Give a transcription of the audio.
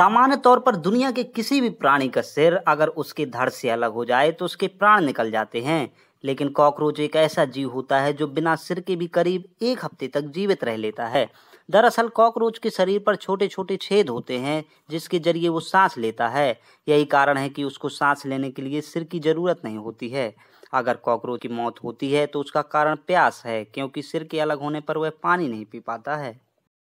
सामान्य तौर पर दुनिया के किसी भी प्राणी का सिर अगर उसके धड़ से अलग हो जाए तो उसके प्राण निकल जाते हैं लेकिन कॉकरोच एक ऐसा जीव होता है जो बिना सिर के भी करीब एक हफ्ते तक जीवित रह लेता है दरअसल कॉकरोच के शरीर पर छोटे छोटे छेद होते हैं जिसके जरिए वो सांस लेता है यही कारण है कि उसको सांस लेने के लिए सिर की ज़रूरत नहीं होती है अगर कॉकरोच की मौत होती है तो उसका कारण प्यास है क्योंकि सिर के अलग होने पर वह पानी नहीं पी पाता है